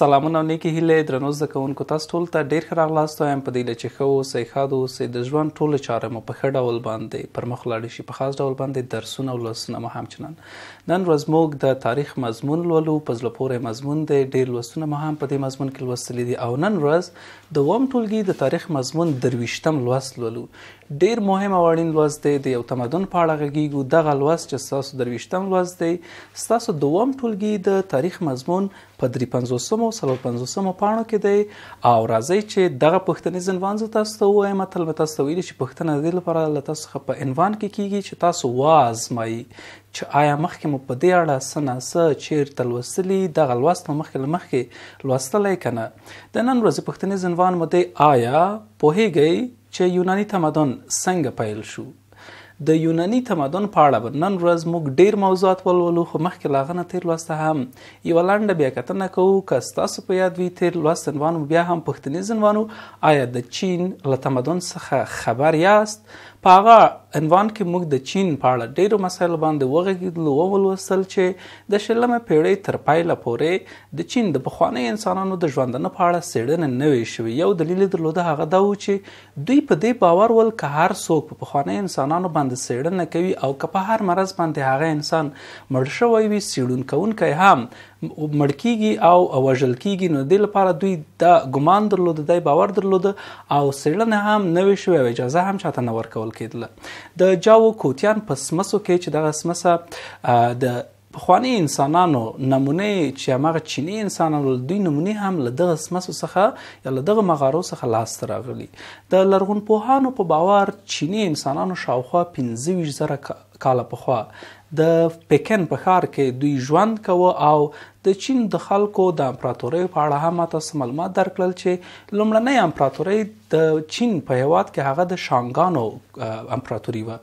سلامونه او نیکی هیله درنو زکونکو تاسو ټول ته ډیر خراب لاستو هم په دې لچې خو سې خادو سې د ژوند ټول چاره مو په خړه ول باندې پر مخ لاړ شي په خاص ډول باندې درسونه ولسونه مو هم چنن نن ورځ موږ د تاریخ مضمون لولو په ځل پورې مضمون دی ډیر لوستونه مو هم په دې مضمون کې لوستل دي او نن ورځ د ووم ټولګي د تاریخ مضمون درويشتم لوست لولو ډیر مهم او اړین لوست دی د یو تمدن په اړه غږیږو دغه لوست چې ستاسو درویشتم لوست دی ستاسو دوم ټولګي د تاریخ مضمون په 350 او 350 پاڼو کې دی او راځي چې دغه پښتني ځنوان ز تاسو ته وایم تل به تاسو ویل چې پښتنه د لپاره له تاسو په عنوان کې کیږي چې تاسو وازمای چې آیا مخکې مو په دې اړه سناسه چیر تلوسلی د غلوست مخکې مخکې لوستلای کنه د نن ورځې پښتني ځنوان مو دی آیا په هیګي چې یوناني تمدن څنګه پیل شو د یوناني تمدن په اړه به نن ورځ موږ ډیر موضوعات ولولو خو مخکې له هغه نه تېر لوسته هم یوه لنډه بیاکتنه کوو که ستاسو په یاد وي تېر لوست عنوان بیا هم پوښتنیز عنوان آیا د چین له تمدن څخه خبر یاست په هغه انوان کې موږ د چین په اړه ډیرو مسایلو باندې وغږیدلو او ولوستل چې د شلمه پیړۍ تر پایله پورې د چین د پخوانی انسانانو د ژوندانه په اړه څېړنه نه وي شوې یو دلیل درلوده هغه دا و چې دوی په دې باور ول که هر څوک په پخوانی انسانانو باندې څېړنه کوي او که په هر مرز باندې هغه انسان مړ شوی وي څېړونکوونکی هم مړکیږي او وژل کیږي نو د لپاره دوی دا ګمان درلود د باور درلود او سړنه هم نوې شوې اجازه هم چاته نه ورکول کېدله د جاو کوتیان په سمسو کې چې دغه سمسه د پخوانی انسانانو نمونه چې هغه چینی انسانانو دوی نمونه هم له دغه سمسو څخه یا له دغه مغارو څخه لاسته راغلي د لرغون پوهانو په باور چینی انسانانو شاوخوا 15000 زره کاله پخوا د پکن په ښار کې دوی ژوند کوه او د چین د خلکو د امپراتورۍ په اړه هم تاسو معلومات درکړل چې لومړنۍ امپراتورۍ د چین په هواد کې هغه د شانګانو امپراتوري و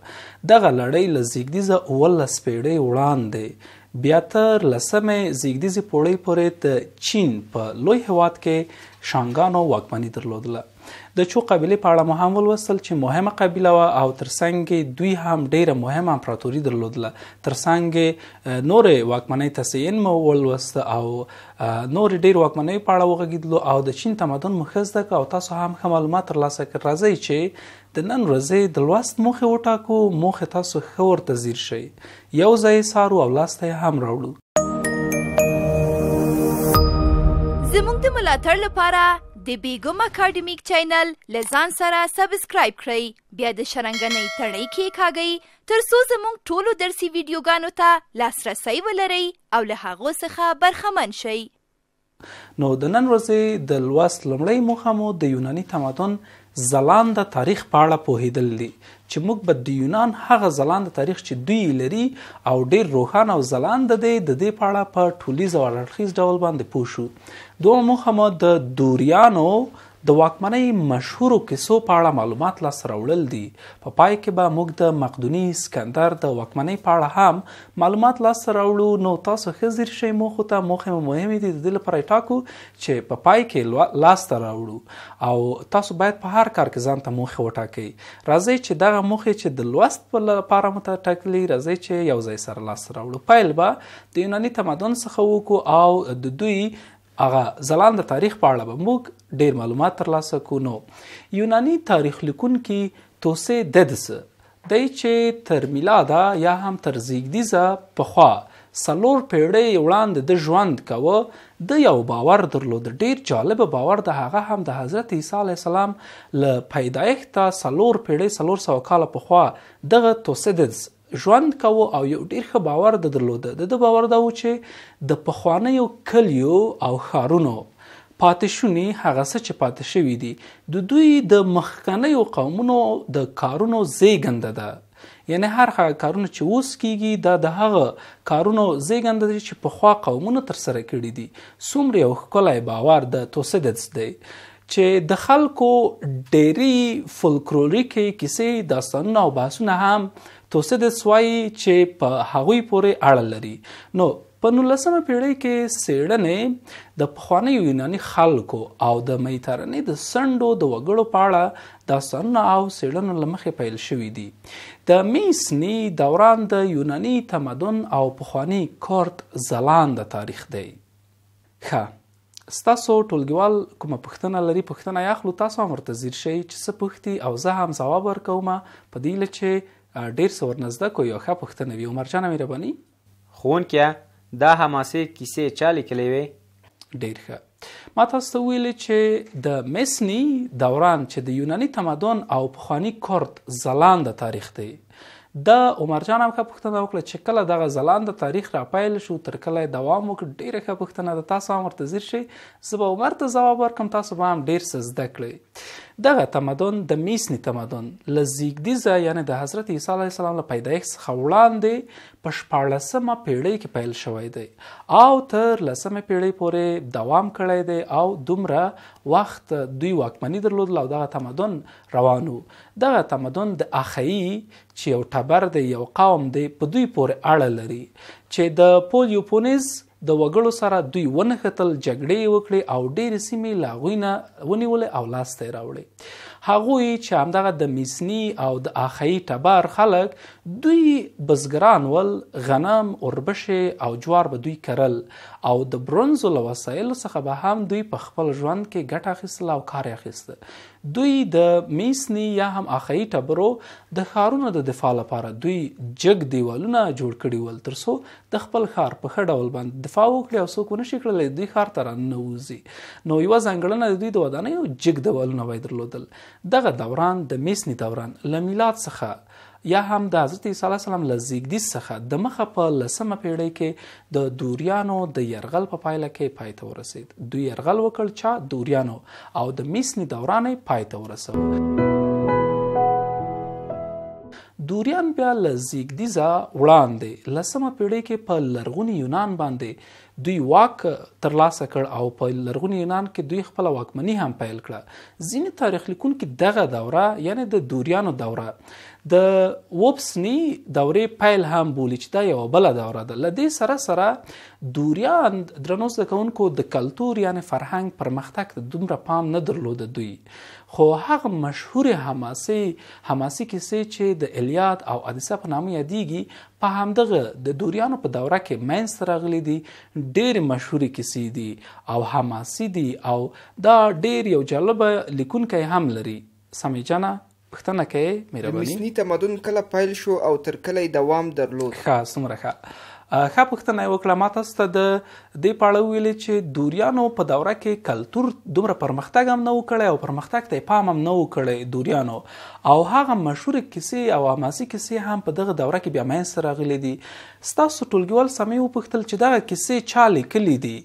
دغه لړۍ لزیګدیزه اول سپېړې وړاندې بیا تر لسمه زیګدیزي پوړې پورې د چین په لوی هواد کې شانګانو واکمنی درلودله د چو قبيله په اړه مو هم ولوستل چې مهمه قبيله و او ترڅنګ دوی هم ډیره مهمه امپراتوري درلودله ترڅنګ نورې واکمنۍ تسین مو ولوست او نورې ډیر واکمنۍ په اړه وغږیدلو او د چین تمدن مخزده او تاسو هم هم معلومات ترلاسه کړئ راځي چې د نن ورځې د لوست موخه وټاکو موخه تاسو خور تزیر شي یو ځای سارو او لاسته هم راوړو زمونږ د ملاتړ لپاره د بیګم اکیډمیک چینل لزان سره سبسکرایب کړئ بیا د شرنګنۍ تړۍ کې کاږئ تر څو زموږ ټولو درسي ویډیوګانو ته لاسرسی ولرئ او له هغو څخه برخمن شئ نو د نن ورځې د لوست لمړی موخه مو د یوناني تمدن ځلانده تاریخ په اړه پوهیدل دي چې موږ به د یونان هغه ځلانده تاریخ چې دوی لري او ډیر روښانه او ځلانده دی د دې په اړه په ټولیز او اړخیز ډول باندې پوه شو دوه مخه مو د دوریانو د واکمنۍ مشهورو کیسو په اړه معلومات لاس راوړل دي په پا پای کې به موږ د مقدونی اسکندر د واکمنۍ په اړه هم معلومات لاس راوړو نو تاسو خزر شي مو خو ته موخه مهمه دي د لپاره ټاکو چې په پا پای کې لاس راوړو او تاسو باید په هر کار کې ځان ته موخه وټاکئ راځي چې دغه موخه چې د لوست په لپاره مو ته ټاکلي راځي چې یو ځای سره لاس راوړو پایل به د یوناني تمدن څخه وکړو او د دوی هغه ځلانده تاریخ په اړه به موږ ډیر معلومات ترلاسه کوو نو یوناني تاریخ لیکونکي توسه ددسه د چې تر میلاده یا هم تر زیږدیزه پخوا سلور پیړۍ وړاندې د ژوند کاوه د یو باور درلود ډیر جالب باور د هغه هم د حضرت عیسی علی السلام ل پیدایښت سلور پیړۍ سلور سو کال پخوا دغه توسدس ژوند کاوه او یو ډیر ښه باور د درلود د باور دا و چې د پخوانیو کلیو او خارونو پاتشونی هغه څه چې پاتې شوی دي د دوی د مخکنیو قومونو د کارونو زیګنده ده یعنی هر هغه کارونه چې اوس کیږي دا د هغه کارونو زیګند چې په خوا قومونه تر سره کړی دي سومره یو خلای باور د توسدت دی چې د خلکو ډېری فولکلوریک کیسې داستانونه او باسونه هم توسدس وایي چې په هغوی پورې اړه لري نو په 19مه پیړۍ کې سیړنې د پخوانی یوناني خلکو او د میترنې د سندو د وګړو پاړه د سن او سیړنو لمخې پیل شوې دي د میسنی دوران د یوناني تمدن او پخوانی کورت زلاند تاریخ دی ښه ستاسو ټولګیوال کومه پوښتنه لري پوښتنه یاخلو تاسو هم ورته ځیر شئ چې څه پوښتې او زه هم ځواب ورکوم په دې لچې ډیر څه ورنزده کو یو ښه پوښتنه وي عمر جانه مهرباني ښوونکیه دا حماسي کیسې چا لیکلې وې ډیر ښه ما تاسو ته ویلي چې د مسنی دوران چې د یوناني تمدن او پخوانی کورد زلاند تاریخ دی د عمر جان هم پوښتنه وکړه چې کله دغه زلاند تاریخ را پیل شو تر کله دوام وکړ ډیره ښه پوښتنه د تاسو هم ورته ځیر شي زه به عمر ته ځواب ورکم تاسو به هم ډیر څه زده کړئ دغه تمدن د میسنی تمدن لزیګدیزه یعنی د حضرت عیسی علیه السلام له پیدایښت څخه وړاندې په شپاړلسمه پیړۍ کې پیل شوی دی او تر لسمه پیړۍ پورې دوام کړی دی او دومره وخت دوی واکمنی درلودل او دغه تمدن روانو دغه تمدن د اخی چې یو ټبر دی یو قوم دی په دوی پورې اړه لري چې د پولیوپونیز د وګړو سره دوی ونه ختل جګړې وکړي او ډېر سیمې لاغوینه ونیول او لاس ته راوړي هغوی چې همدغه د میسنی او د اخی تبار خلک دوی بزګران ول غنم اوربشه او جوار به دوی کرل او د برونز لوسایل څخه به هم دوی په خپل ژوند کې ګټه اخیستل او کار اخیسته دوی د میسنی یا هم اخی ټبرو د خارونو د دفاع لپاره دوی جګ دیوالونه جوړ کړي ول ترسو د خپل خار په خړه ول باندې دفاع وکړي او څوک نشي کړلای دوی خار تر نوځي نو یو ځنګړنه د دوی د ودانې او جګ دیوالونه وای درلودل دغه دوران د میسنی دوران لمیلاد څخه یا هم د حضرت عیسی علیه السلام له زیږدیز څخه د مخه په لسمه پیړۍ کې د دوریانو د یرغل په پا پایله کې پای ته ورسید دوی یرغل وکړ چا دوریانو او د میسنی دورانې پای ته ورسوه دوریان بیا لزیګ دیزا وړاندې لسمه پیړۍ کې په لرغونی یونان باندې دوی واک ترلاسه کړ او په لرغونی یونان کې دوی خپل واکمنی هم پیل کړه ځینې تاریخ لیکونکو دغه دوره یعنی د دوریانو دوره د وبسنی دورې پیل هم بولی چې دا یو بل دوره ده لدې سره سره دوریان درنوس د کونکو د کلتور یعنی فرهنګ پرمختګ ته دومره پام نه درلود دوی خو هغه مشهور حماسي حماسي کیسې چې د الیاد او ادیسه په نامه یادېږي په همدغه د دوریانو په دوره کې مینس راغلي دي ډېر مشهور کیسې دي او حماسي دي او دا ډېر یو جالب لیکونکی هم لري سمې جنا پښتنه کوي مهرباني مسنی تمدن کله پیل شو او تر کله دوام درلود ښه سمره ښه ښه پوښتنه وکړه ماته ست د دې پاړه ویل چې دوریانو په دوره کې کلچر دومره پرمختګ هم نه وکړي او پرمختګ ته پام هم نه وکړي دوریانو او هغه مشهور کیسې او اماسي کیسې هم په دغه دوره کې بیا مې سره غلې دي ستاسو ټولګیوال سمې وپوښتل چې دغه کیسې چا لیکلې دي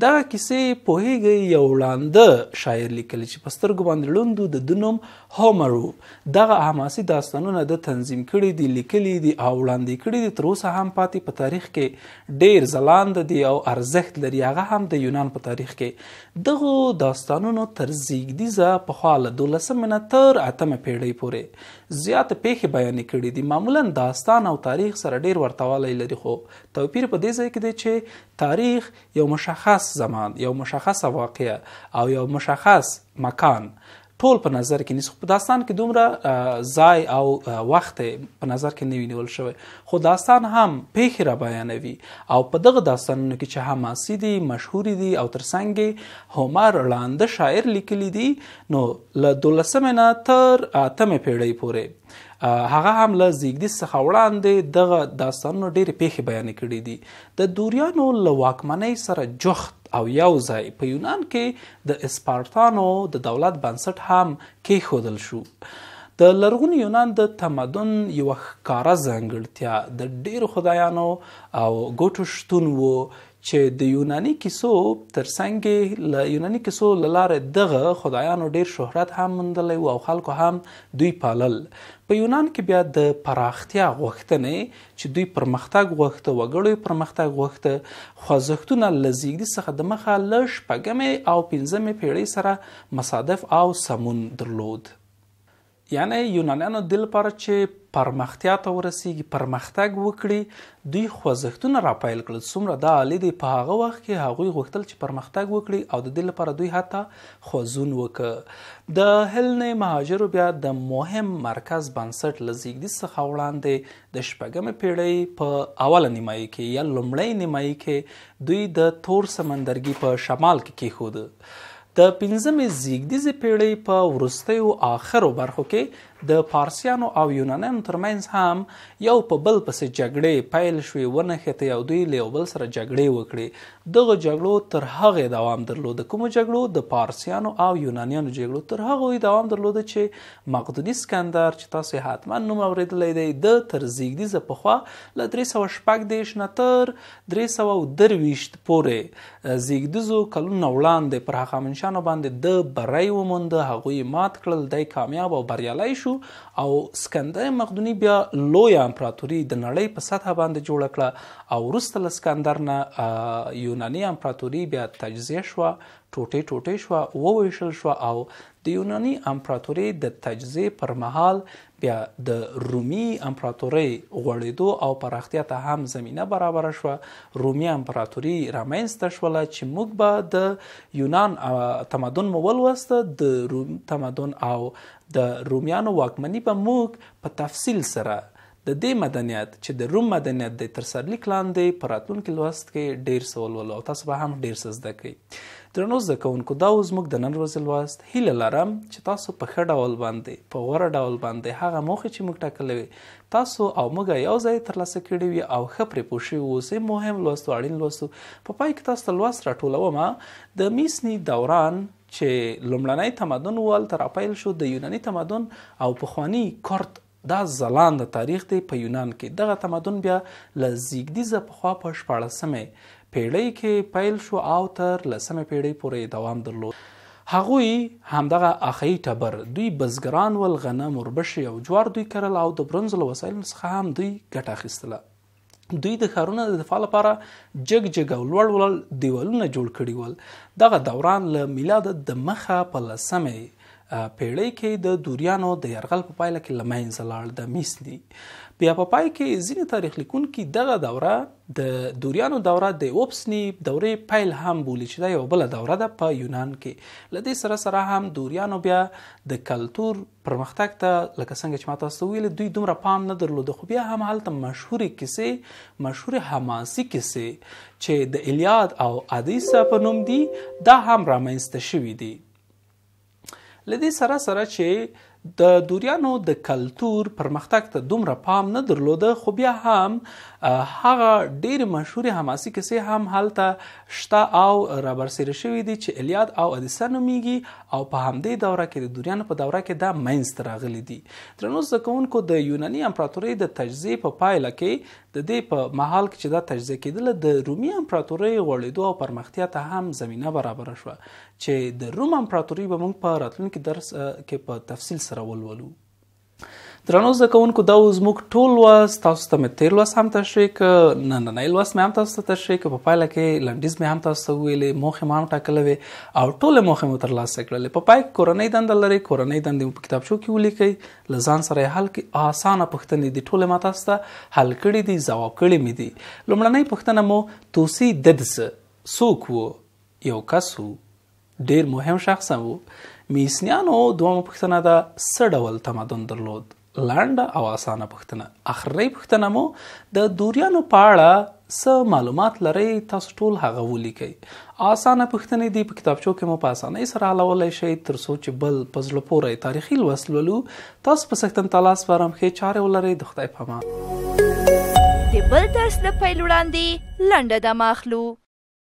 دا کیسې پوهیږي یو وړاند شاعر لیکلی چې پستر ګوند لوندو د دنوم هومرو دغه حماسي داستانونه د تنظیم کړي دي لیکلي دي او وړاندې کړي دي تر اوسه هم پاتې په تاریخ کې ډیر ځلاند دي او ارزښت لري هغه هم د یونان په تاریخ کې دغه داستانونو تر زیږدیزه په خاله دولسم نه تر اتمه پیړۍ پورې زیات پیښې بیان کړي دي معمولا داستان او تاریخ سره ډیر ورتوالی لري خو توپیر په دې ځای کې دی چې تاریخ یو مشخص مشخص زمان یو مشخصه واقعه او یو مشخص مکان ټول په نظر کې نیسي په داستان کې دومره ځای او وخت په نظر کې نیوي نیول شوی خو داستان هم پیښې را بیانوي او په دغه داستانونو کې چې حماسي دي مشهور دي او ترڅنګ هومر لاند شاعر لیکلی دي نو له دولسمه نه تر اتمه پیړۍ پورې هغه هم له زیګدي څخه وړاندې دغه داستانونو ډېرې پیښې بیان کړې دي د دوریانو له واکمنۍ سره جخت او یو ځای په یونان کې د اسپارتانو د دولت بنسټ هم کېښودل شو د لرغوني یونان د تمدن یو ښکارا ځانګړتیا د ډیرو خدایانو او ګوټو شتون وو چې د یوناني کیسو ترڅنګ له یوناني کیسو لاره دغه خدایانو ډیر شهرت هم موندلی او خلکو هم دوی پالل په یونان کې بیا د پراختیا غوښتنې چې دوی پرمختګ غوښته وګړو پرمختګ غوښته خوځښتونه لزیګدي څخه د مخه لښ پګمې او پنځمې پیړۍ سره مصادف او سمون درلود یعنی یونانیانو د لپاره چې پرمختیا ته ورسیږي پرمختګ وکړي دوی خوځښتونه راپایل کړل څومره دا عالی دی په هغه وخت کې هغوی غوښتل چې پرمختګ وکړي او د دې لپاره دوی حتی خوځون وکړ د هلنې مهاجرو بیا د مهم مرکز بنسټ لزیږدي څخه وړاندې د شپږم پیړۍ په اوله نیمایي کې یا لومړۍ نیمایي کې دوی د تور سمندرګي په شمال کې کېښود د 15 زیږدیز پیړۍ په ورستیو اخرو برخو کې د پارسیانو او یونانانو ترمنځ هم یو په بل پسې جګړې پیل شوې ونښتې او دوی له بل سره جګړې وکړې دغه جګړو تر هغې دوام درلود کوم جګړو د پارسیانو او یونانیانو جګړو تر هغه دوام درلود چې مقدوني اسکندر چې تاسو حتما نوم اوریدلی دی د تر زیږدیزه پخوا له 316 دیش نه تر 323 پورې زیږدیزو کلونو وړاندې پر هخامنشیانو باندې د بری ومنده هغوی مات کړل دی کامیاب او بریالی شو شو او اسکندر مقدونی بیا لوی امپراتوري د نړۍ په سطح باندې جوړ کړه او وروسته له اسکندر نه یوناني امپراتوري بیا تجزیه شوه ټوټې ټوټې شوه وویشل شوه او د یوناني امپراتوري د تجزیه پر مهال بیا د رومي امپراتوري غوړېدو او پراختیا ته هم زمينه برابر شوه رومي امپراتوري رامنځته شوه چې موږ به د یونان تمدن مو ولوسته د روم تمدن او د رومیانو واکمنی په موږ په تفصیل سره د دې مدنیت چې د روم مدنیت د تر سرلیک لاندې په راتلونکي لوست کې ډیر څه ولولو او تاسو به هم ډیر څه زده کړئ درنو زده کوونکو دا اوس موږ د نن ورځې لوست هیله لرم چې تاسو په ښه ډول باندې په غوره ډول باندې هغه موخې چې موږ ټاکلې وي تاسو او موږ یو ځای ترلاسه کړي وي او ښه پرې پوه شوي اوسئ مهم لوست او اړین لوست په پای کې تاسو ته لوست راټولوم د میسني دوران چې لومړنی تمدن ول تر اپایل شو د یوناني تمدن او پخوانی کورت دا ځلاند تاریخ دی په یونان کې دغه تمدن بیا ل زیګدیزه پخوا په شپاړسمه پیړۍ کې پیل شو او تر لسمه پیړۍ پورې دوام درلود هغوی همدغه اخی ټبر دوی بزګران ول غنم وربشي او جوار دوی کرل او د برنز له وسایلو څخه هم دوی ګټه اخیستله دوی د ښارونو د دفاع لپاره جګ جګ او لوړ وړ دیوالونه جوړ کړي ول دغه دوران له میلاد د مخه په لسمه پیړۍ کې د دوریانو د يرغل په پایله کې لمینځه لاړ د میسني بیا په پای کې ځینې تاریخ لیکونکي دغه دوره د دوریانو دوره د اوبسنی دورې پیل هم بولی چې دا یو بل دوره ده په یونان کې لدې سره سره هم دوریانو بیا د کلچر پرمختګ ته لکه څنګه چې ما تاسو ویل دوی دومره پام نه درلود خو بیا هم حالت مشهوري کیسې مشهور حماسي کیسې چې د الیاد او ادیسا په نوم دي دا هم رامنځته شوې دي لدی سره سره چې د دوریانو د کلتور پرمختګ ته دومره پام نه درلوده خو بیا هم هغه ډېر مشهور حماسي کیسې هم هلته شته او رابرسېره شوي دي چې الیاد او ادیسه نومیږي او په همدې دوره کې د دوریانو په دوره کې دا منځته راغلي دي درنو زده کوونکو د یوناني امپراتورۍ د تجزیې په پا پایله کې د دې په محل کې چې دا تجزیه کېدل د رومي امپراتورۍ غوړېدو او پرمختیا ته هم زمینه برابر شوه چې د روم امپراتورۍ به موږ په راتلونکي درس کې په تفصیل سره ولولو درنو زده کوونکو دا زموږ ټول لوست تاسو ته مې تېر لوست هم تشریح کړ نننی لوست مې هم تاسو ته تشریح کړ په پایله کې لنډیز مې هم تاسو ته ویلې موخې مې هم ټاکلې وې او ټولې موخې مو ترلاسه کړلې په پای کې کورنۍ دنده لري کورنۍ دندې په کتابچو کې ولیکئ له ځان سره یې حل کړئ اسانه پوښتنې دي ټولې ما تاسو ته حل کړې دي ځواب کړې مې دي لومړنۍ پوښتنه مو توسي د څه څوک وو یو کس وو ډیر مهم شخص وو میسنیانو دوه پښتنه دا سړ ډول تمدن درلود لاند او اسانه پښتنه اخري پښتنه مو د دوریانو پاړه څه معلومات لري تاسو ټول هغه ولیکئ اسانه پښتنې دی په کتابچو کې مو په اسانه سره علاوه شي تر سوچ بل پزله پورې تاریخي لوسلولو تاسو په سختن تلاس فارم کې چاره ولري د خدای پامان د بل درس نه پیل وړاندې لنډه د ماخلو